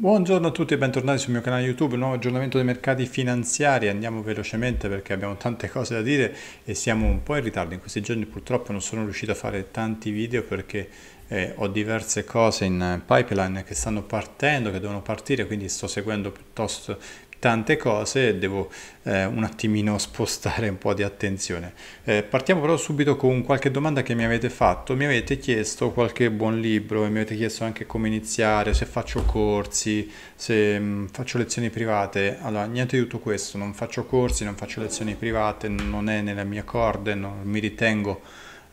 Buongiorno a tutti e bentornati sul mio canale YouTube, nuovo aggiornamento dei mercati finanziari, andiamo velocemente perché abbiamo tante cose da dire e siamo un po' in ritardo, in questi giorni purtroppo non sono riuscito a fare tanti video perché eh, ho diverse cose in pipeline che stanno partendo, che devono partire, quindi sto seguendo piuttosto tante cose e devo eh, un attimino spostare un po' di attenzione. Eh, partiamo però subito con qualche domanda che mi avete fatto. Mi avete chiesto qualche buon libro e mi avete chiesto anche come iniziare, se faccio corsi, se mh, mm, faccio lezioni private. Allora, niente di tutto questo, non faccio corsi, non faccio lezioni private, non è nella mia corde, non mi ritengo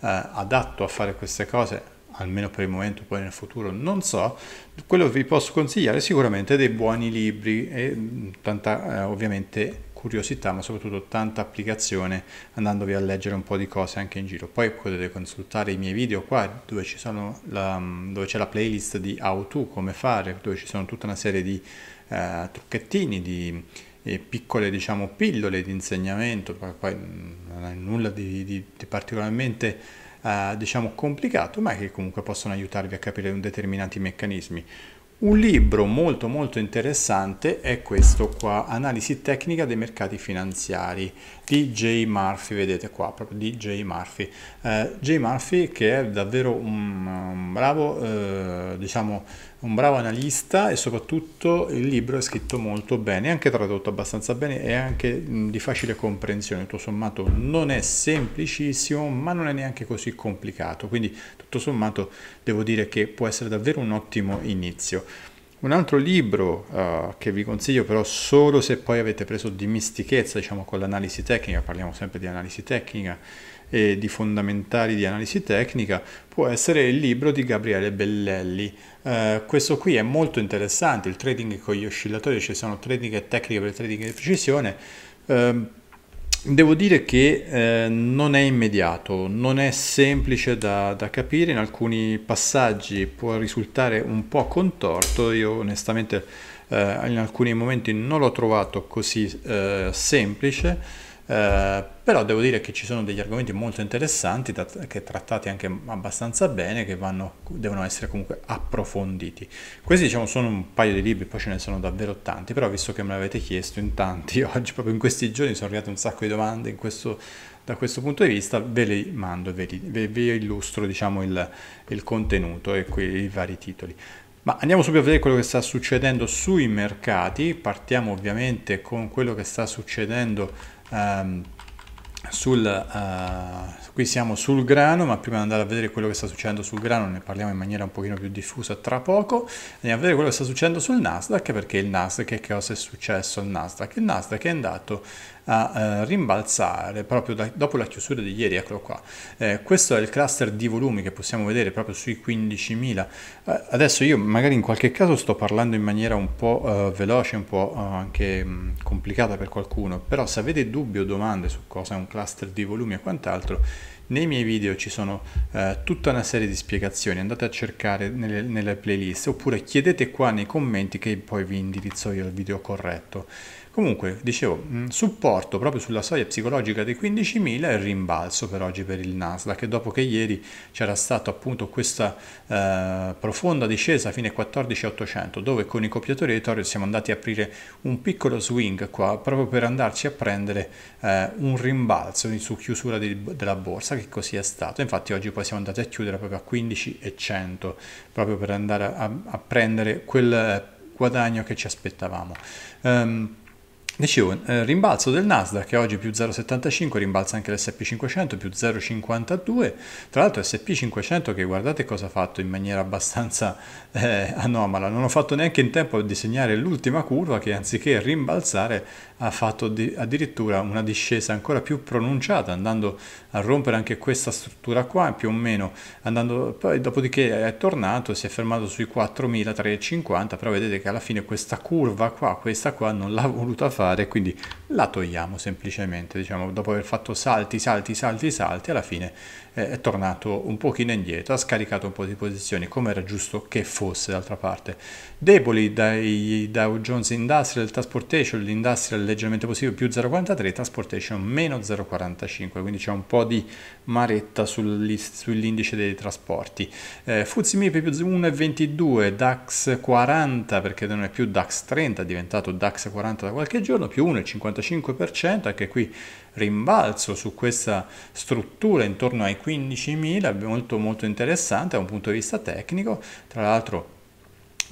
eh, adatto a fare queste cose almeno per il momento, poi nel futuro non so, quello che vi posso consigliare è sicuramente dei buoni libri e mm, tanta eh, ovviamente curiosità ma soprattutto tanta applicazione andandovi a leggere un po' di cose anche in giro. Poi potete consultare i miei video qua dove, la, mm, dove c'è la playlist di how to, come fare, dove ci sono tutta una serie di eh, trucchettini, di eh, piccole diciamo pillole di insegnamento, poi, poi mm, nulla di, di, di particolarmente eh, diciamo complicato, ma che comunque possono aiutarvi a capire determinati meccanismi. Un libro molto molto interessante è questo qua, Analisi tecnica dei mercati finanziari di J. Murphy, vedete qua, proprio di J. Murphy. Eh, J. Murphy che è davvero un, un bravo, eh, diciamo, un bravo analista e soprattutto il libro è scritto molto bene, anche tradotto abbastanza bene e anche di facile comprensione, tutto sommato non è semplicissimo ma non è neanche così complicato, quindi tutto sommato devo dire che può essere davvero un ottimo inizio. Un altro libro uh, che vi consiglio però solo se poi avete preso dimistichezza, diciamo con l'analisi tecnica, parliamo sempre di analisi tecnica e di fondamentali di analisi tecnica, può essere il libro di Gabriele Bellelli. Uh, questo qui è molto interessante, il trading con gli oscillatori, ci sono trading e tecniche per il trading di precisione. Uh, Devo dire che eh, non è immediato, non è semplice da, da, capire, in alcuni passaggi può risultare un po' contorto, io onestamente eh, in alcuni momenti non l'ho trovato così eh, semplice, eh, però devo dire che ci sono degli argomenti molto interessanti da, che trattati anche abbastanza bene che vanno, devono essere comunque approfonditi. Questi diciamo sono un paio di libri, poi ce ne sono davvero tanti, però visto che me l'avete chiesto in tanti, oggi proprio in questi giorni sono arrivate un sacco di domande questo, da questo punto di vista, ve li mando, ve, li, ve, ve illustro diciamo il, il contenuto e qui, i vari titoli. Ma andiamo subito a vedere quello che sta succedendo sui mercati, partiamo ovviamente con quello che sta succedendo um, sul, uh, qui siamo sul grano, ma prima di andare a vedere quello che sta succedendo sul grano ne parliamo in maniera un pochino più diffusa tra poco, andiamo a vedere quello che sta succedendo sul Nasdaq perché il Nasdaq che cosa è successo al Nasdaq? Il Nasdaq è andato a eh, rimbalzare proprio da, dopo la chiusura di ieri, eccolo qua. Eh, questo è il cluster di volumi che possiamo vedere proprio sui 15.000. Eh, adesso io magari in qualche caso sto parlando in maniera un po' eh, veloce, un po' eh, anche mh, mm, complicata per qualcuno, però se avete dubbi o domande su cosa è un cluster di volumi e quant'altro, nei miei video ci sono eh, tutta una serie di spiegazioni, andate a cercare nelle, nelle, playlist oppure chiedete qua nei commenti che poi vi indirizzo io al video corretto. Comunque, dicevo, mm, supporto proprio sulla soglia psicologica dei 15.000 e rimbalzo per oggi per il Nasdaq, dopo che ieri c'era stata appunto questa eh, profonda discesa fine 14.800, dove con i copiatori di Toro siamo andati a aprire un piccolo swing qua, proprio per andarci a prendere eh, un rimbalzo su chiusura di, della borsa, che così è stato. Infatti oggi poi siamo andati a chiudere proprio a 15.100, proprio per andare a, a prendere quel eh, guadagno che ci aspettavamo. Um, Dicevo, eh, rimbalzo del Nasdaq, che oggi più 0,75, rimbalza anche l'SP500, più 0,52. Tra l'altro SP500 che guardate cosa ha fatto in maniera abbastanza eh, anomala. Non ho fatto neanche in tempo a disegnare l'ultima curva che anziché rimbalzare ha fatto di, addirittura una discesa ancora più pronunciata, andando a rompere anche questa struttura qua, più o meno, andando, poi dopodiché è tornato, si è fermato sui 4.350, però vedete che alla fine questa curva qua, questa qua non l'ha voluta fare, quindi la togliamo semplicemente, diciamo, dopo aver fatto salti, salti, salti, salti, alla fine eh, è tornato un pochino indietro, ha scaricato un po' di posizioni come era giusto che fosse d'altra parte. Deboli dai Dow Jones Industrial Transportation, l'Industrial leggermente positivo più 0,43, Transportation meno 0,45, quindi c'è un po' di maretta sull'indice dei trasporti. Eh, Fuzzi MIP più 1,22, DAX 40 perché non è più DAX 30, è diventato DAX 40 da qualche giorno, più 1,55%, anche qui rimbalzo su questa struttura intorno ai 15.000, molto molto interessante da un punto di vista tecnico, tra l'altro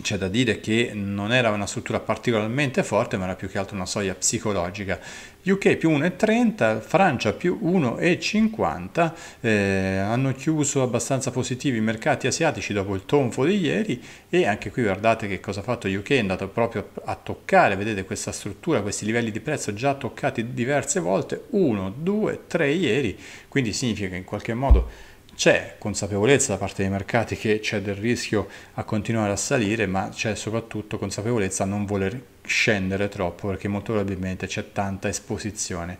c'è da dire che non era una struttura particolarmente forte, ma era più che altro una soglia psicologica. UK più 1,30, Francia più 1,50, eh, hanno chiuso abbastanza positivi i mercati asiatici dopo il tonfo di ieri e anche qui guardate che cosa ha fatto UK, è andato proprio a toccare, vedete questa struttura, questi livelli di prezzo già toccati diverse volte, 1, 2, 3 ieri, quindi significa che in qualche modo c'è consapevolezza da parte dei mercati che c'è del rischio a continuare a salire, ma c'è soprattutto consapevolezza a non voler scendere troppo perché molto probabilmente c'è tanta esposizione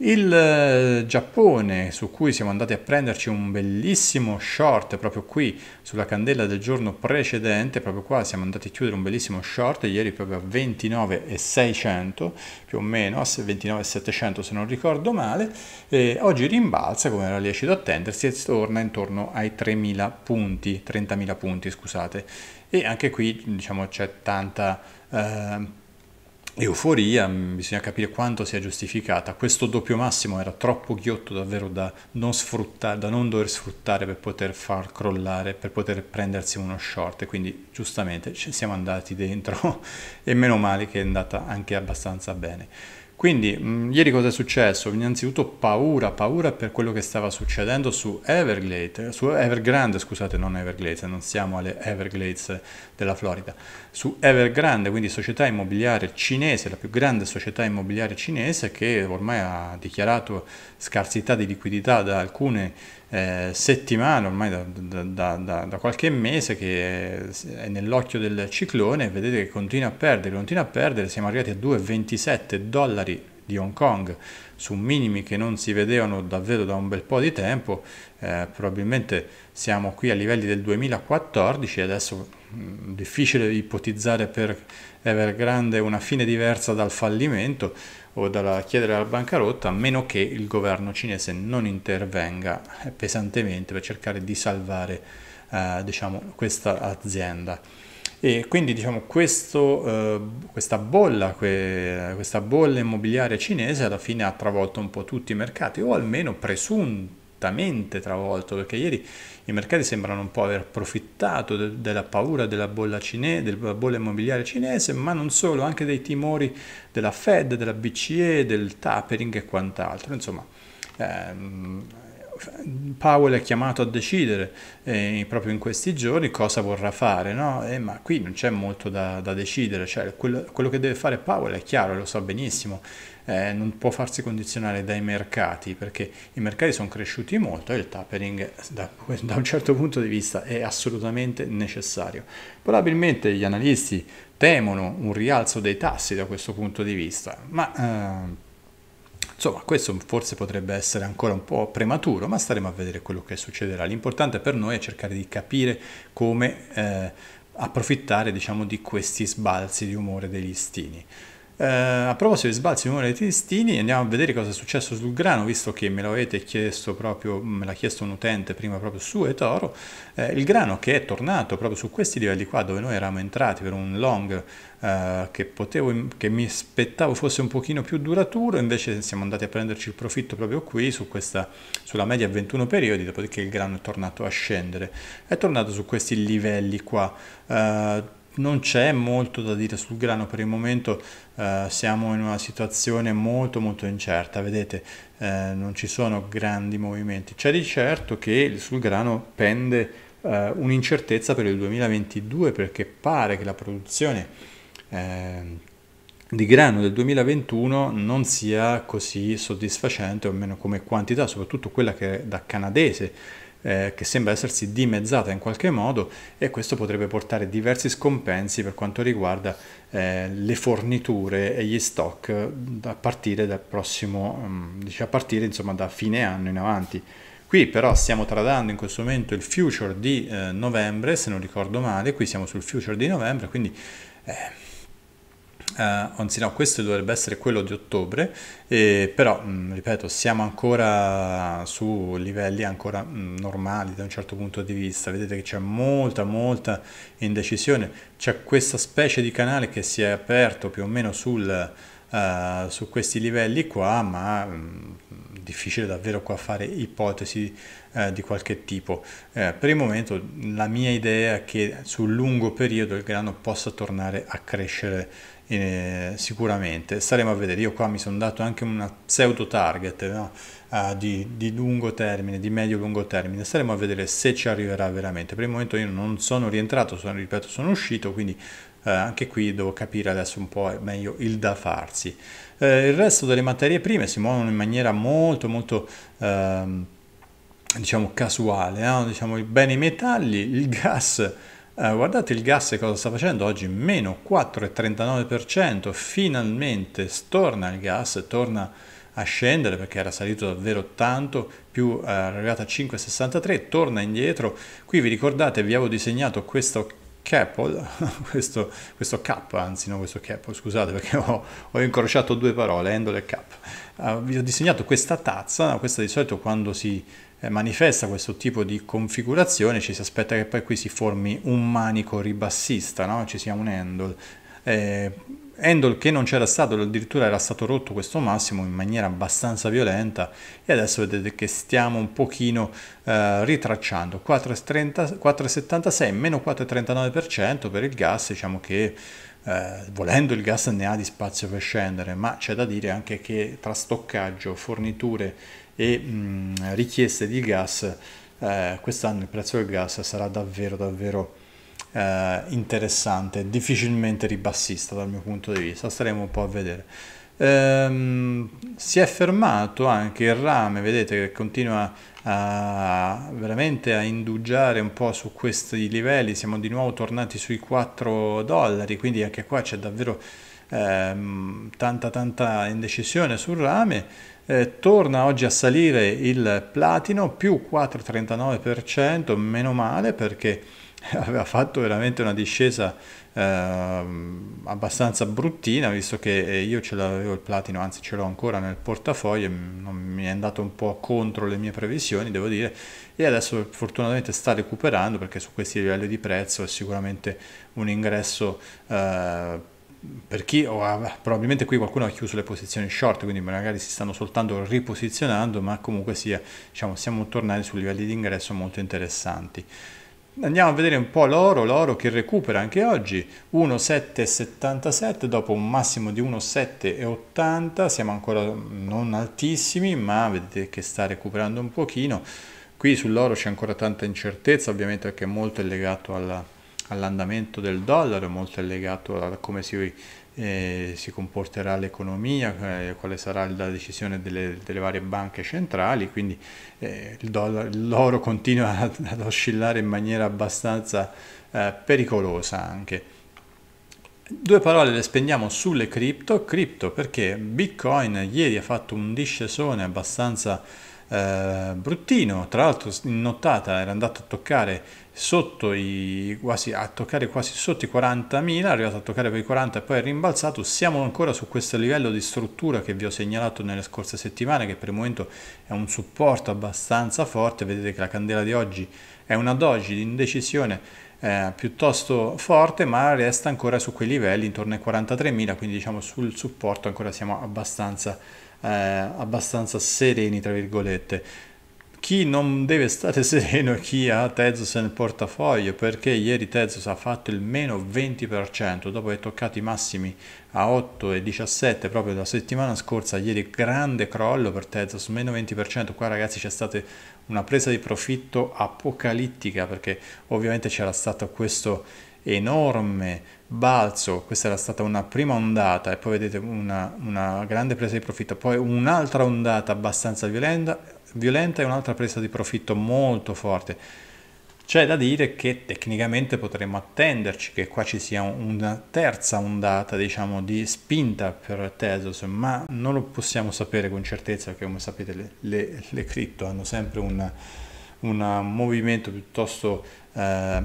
il eh, Giappone, su cui siamo andati a prenderci un bellissimo short proprio qui sulla candela del giorno precedente, proprio qua siamo andati a chiudere un bellissimo short ieri proprio a 29,600 più o meno, 29,700 se non ricordo male, e oggi rimbalza come era lecito attendersi e torna intorno ai 3.000 punti, 30.000 punti scusate, e anche qui diciamo c'è tanta... Eh, euforia, mm, bisogna capire quanto sia giustificata. Questo doppio massimo era troppo ghiotto davvero da non, sfruttare, da non dover sfruttare per poter far crollare, per poter prendersi uno short, quindi giustamente ci siamo andati dentro e meno male che è andata anche abbastanza bene. Quindi mh, mm, ieri cosa è successo? Innanzitutto paura, paura per quello che stava succedendo su Everglades, su Evergrande, scusate, non Everglades, non siamo alle Everglades della Florida, su Evergrande, quindi società immobiliare cinese, la più grande società immobiliare cinese che ormai ha dichiarato scarsità di liquidità da alcune eh, settimane, ormai da, da, da, da, qualche mese, che eh, è nell'occhio del ciclone, vedete che continua a perdere, continua a perdere, siamo arrivati a 2,27 dollari di Hong Kong su minimi che non si vedevano davvero da un bel po' di tempo, eh, probabilmente siamo qui a livelli del 2014 adesso mh, mm, difficile ipotizzare per Evergrande una fine diversa dal fallimento, o dalla chiedere alla bancarotta, a meno che il governo cinese non intervenga pesantemente per cercare di salvare eh, diciamo, questa azienda. E quindi diciamo, questo, eh, questa, bolla, que, questa bolla immobiliare cinese alla fine ha travolto un po' tutti i mercati, o almeno presunti nettamente travolto, perché ieri i mercati sembrano un po' aver approfittato de della paura della bolla, cine- della bolla immobiliare cinese, ma non solo, anche dei timori della Fed, della BCE, del tapering e quant'altro. Insomma, ehm, Powell è chiamato a decidere eh, proprio in questi giorni cosa vorrà fare, no? eh, ma qui non c'è molto da, da decidere, cioè, quello, quello, che deve fare Powell è chiaro, lo so benissimo, eh, non può farsi condizionare dai mercati perché i mercati sono cresciuti molto e il tapering da, da un certo punto di vista è assolutamente necessario. Probabilmente gli analisti temono un rialzo dei tassi da questo punto di vista, ma... Eh, Insomma, questo forse potrebbe essere ancora un po' prematuro, ma staremo a vedere quello che succederà. L'importante per noi è cercare di capire come eh, approfittare diciamo, di questi sbalzi di umore degli stini. Eh, a proposito di sbalzi di umore dei testini, andiamo a vedere cosa è successo sul grano, visto che me l'avete chiesto proprio, me l'ha chiesto un utente prima proprio su eToro. Eh, il grano che è tornato proprio su questi livelli qua dove noi eravamo entrati per un long eh, che, potevo, che mi aspettavo fosse un pochino più duraturo, invece siamo andati a prenderci il profitto proprio qui su questa, sulla media 21 periodi, dopodiché il grano è tornato a scendere. È tornato su questi livelli qua. Eh, non c'è molto da dire sul grano per il momento eh, siamo in una situazione molto molto incerta vedete eh, non ci sono grandi movimenti c'è di certo che sul grano pende eh, un'incertezza per il 2022 perché pare che la produzione eh, di grano del 2021 non sia così soddisfacente o almeno come quantità soprattutto quella che è da canadese eh, che sembra essersi dimezzata in qualche modo e questo potrebbe portare diversi scompensi per quanto riguarda eh, le forniture e gli stock mm, a partire, dal prossimo, mm, a partire insomma, da fine anno in avanti. Qui però stiamo tradando in questo momento il future di eh, novembre, se non ricordo male, qui siamo sul future di novembre, quindi eh, eh, anzi no, questo dovrebbe essere quello di ottobre, eh, però mh, mm, ripeto, siamo ancora su livelli ancora mh, mm, normali da un certo punto di vista, vedete che c'è molta molta indecisione, c'è questa specie di canale che si è aperto più o meno sul, uh, su questi livelli qua, ma mh, mm, difficile davvero qua fare ipotesi eh, di qualche tipo. Eh, per il momento la mia idea è che sul lungo periodo il grano possa tornare a crescere eh, sicuramente. Staremo a vedere, io qua mi sono dato anche una pseudo target no? uh, di, di, lungo termine, di medio-lungo termine, staremo a vedere se ci arriverà veramente. Per il momento io non sono rientrato, sono, ripeto sono uscito, quindi eh, anche qui devo capire adesso un po' meglio il da farsi. Eh, il resto delle materie prime si muovono in maniera molto molto ehm, diciamo casuale, no? diciamo bene i metalli, il gas eh, guardate il gas cosa sta facendo oggi, meno 4,39%, finalmente storna il gas, torna a scendere perché era salito davvero tanto, più eh, arrivata a 5,63, torna indietro. Qui vi ricordate, vi avevo disegnato questo Capple, questo, questo cap, anzi no questo cap, scusate perché ho, ho incrociato due parole, handle e cap. Uh, vi ho disegnato questa tazza, questa di solito quando si eh, manifesta questo tipo di configurazione ci si aspetta che poi qui si formi un manico ribassista, no? ci sia un handle. Eh, handle che non c'era stato, addirittura era stato rotto questo massimo in maniera abbastanza violenta e adesso vedete che stiamo un pochino eh, ritracciando. 4,76 meno 4,39% per il gas, diciamo che eh, volendo il gas ne ha di spazio per scendere, ma c'è da dire anche che tra stoccaggio, forniture e mh, richieste di gas, eh, quest'anno il prezzo del gas sarà davvero davvero eh, interessante, difficilmente ribassista dal mio punto di vista, staremo un po' a vedere. Ehm, si è fermato anche il rame, vedete che continua a, veramente a indugiare un po' su questi livelli, siamo di nuovo tornati sui 4 dollari, quindi anche qua c'è davvero Ehm, tanta tanta indecisione sul rame, eh, torna oggi a salire il platino più 4,39%, meno male perché aveva fatto veramente una discesa eh, abbastanza bruttina visto che eh, io ce l'avevo il platino anzi ce l'ho ancora nel portafoglio non mi è andato un po' contro le mie previsioni devo dire e adesso fortunatamente sta recuperando perché su questi livelli di prezzo è sicuramente un ingresso eh, per chi oh, probabilmente qui qualcuno ha chiuso le posizioni short, quindi magari si stanno soltanto riposizionando, ma comunque sia, diciamo, siamo tornati su livelli di ingresso molto interessanti. Andiamo a vedere un po' l'oro, l'oro che recupera anche oggi 1,777 dopo un massimo di 1,780, siamo ancora non altissimi ma vedete che sta recuperando un pochino, qui sull'oro c'è ancora tanta incertezza ovviamente perché è molto legato alla, all'andamento del dollaro, molto è legato a come si, eh, si comporterà l'economia, eh, quale sarà la decisione delle, delle varie banche centrali, quindi eh, dollaro, l'oro continua ad, oscillare in maniera abbastanza eh, pericolosa anche. Due parole le spendiamo sulle cripto, cripto perché Bitcoin ieri ha fatto un discesone abbastanza eh, bruttino, tra l'altro in nottata era andato a toccare sotto i quasi a toccare quasi sotto i 40.000, arrivato a toccare per i 40 e poi è rimbalzato. Siamo ancora su questo livello di struttura che vi ho segnalato nelle scorse settimane, che per il momento è un supporto abbastanza forte. Vedete che la candela di oggi è una doji di indecisione eh, piuttosto forte, ma resta ancora su quei livelli intorno ai 43.000, quindi diciamo sul supporto ancora siamo abbastanza, eh, abbastanza sereni, tra virgolette chi non deve stare sereno è chi ha Tezos nel portafoglio perché ieri Tezos ha fatto il meno 20% dopo aver toccato i massimi a 8 e 17 proprio la settimana scorsa ieri grande crollo per Tezos meno 20% qua ragazzi c'è stata una presa di profitto apocalittica perché ovviamente c'era stato questo enorme balzo, questa era stata una prima ondata e poi vedete una, una grande presa di profitto, poi un'altra ondata abbastanza violenta, violenta e un'altra presa di profitto molto forte. C'è da dire che tecnicamente potremmo attenderci che qua ci sia una terza ondata, diciamo, di spinta per Tezos, ma non lo possiamo sapere con certezza perché come sapete le, le, le cripto hanno sempre un, un movimento piuttosto eh,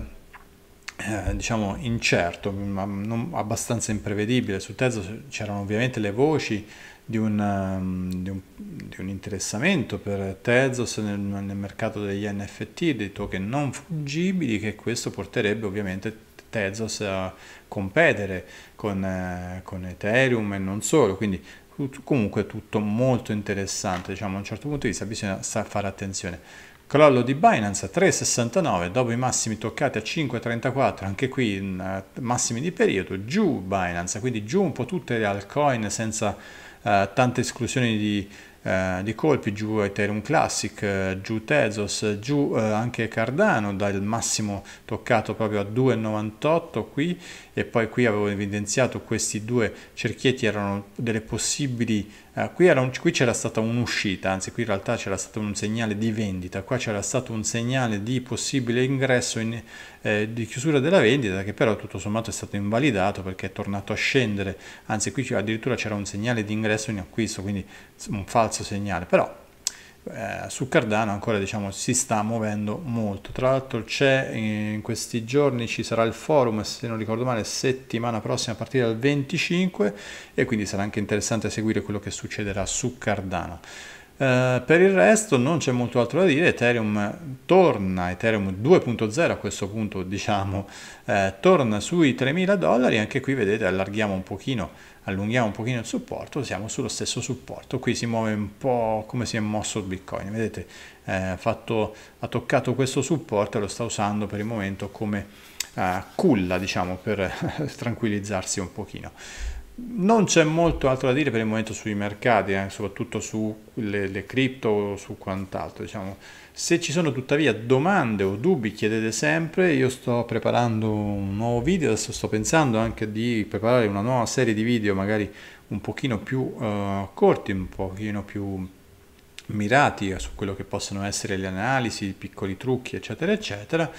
eh, diciamo incerto, ma non, abbastanza imprevedibile. Su Tezos c'erano ovviamente le voci di un, ehm, di, un, di un, interessamento per Tezos nel, nel, mercato degli NFT, dei token non fungibili, che questo porterebbe ovviamente Tezos a competere con, eh, con Ethereum e non solo. Quindi comunque tutto molto interessante, diciamo a un certo punto di vista bisogna fare attenzione. Crollo di Binance a 3,69 dopo i massimi toccati a 5,34, anche qui massimi di periodo, giù Binance, quindi giù un po' tutte le altcoin senza eh, tante esclusioni di, eh, di, colpi, giù Ethereum Classic, eh, giù Tezos, giù eh, anche Cardano dal massimo toccato proprio a 2,98 qui e poi qui avevo evidenziato questi due cerchietti erano delle possibili Uh, qui, un, qui, c'era stata un'uscita, anzi qui in realtà c'era stato un segnale di vendita, qua c'era stato un segnale di possibile ingresso in, eh, di chiusura della vendita che però tutto sommato è stato invalidato perché è tornato a scendere, anzi qui addirittura c'era un segnale di ingresso in acquisto, quindi un falso segnale, però eh, su Cardano ancora diciamo si sta muovendo molto tra l'altro c'è in questi giorni ci sarà il forum se non ricordo male settimana prossima a partire dal 25 e quindi sarà anche interessante seguire quello che succederà su Cardano eh, per il resto non c'è molto altro da dire, Ethereum torna, Ethereum 2.0 a questo punto diciamo, eh, torna sui 3.000 dollari, anche qui vedete allarghiamo un pochino, allunghiamo un pochino il supporto, siamo sullo stesso supporto, qui si muove un po' come si è mosso il Bitcoin, vedete eh, fatto, ha toccato questo supporto e lo sta usando per il momento come eh, culla diciamo, per tranquillizzarsi un pochino. Non c'è molto altro da dire per il momento sui mercati, eh, soprattutto sulle cripto o su quant'altro. Diciamo. Se ci sono tuttavia domande o dubbi chiedete sempre, io sto preparando un nuovo video, adesso sto pensando anche di preparare una nuova serie di video magari un pochino più uh, corti, un pochino più mirati su quello che possono essere le analisi, i piccoli trucchi eccetera eccetera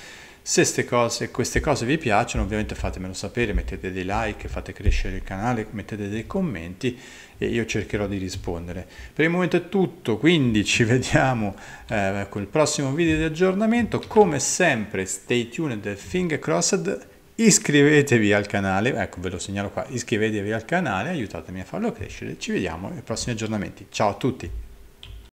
se ste cose, queste cose vi piacciono ovviamente fatemelo sapere, mettete dei like, fate crescere il canale, mettete dei commenti e io cercherò di rispondere. Per il momento è tutto, quindi ci vediamo eh, col prossimo video di aggiornamento. Come sempre stay tuned e finger crossed iscrivetevi al canale, ecco ve lo segnalo qua, iscrivetevi al canale, aiutatemi a farlo crescere, ci vediamo ai prossimi aggiornamenti, ciao a tutti!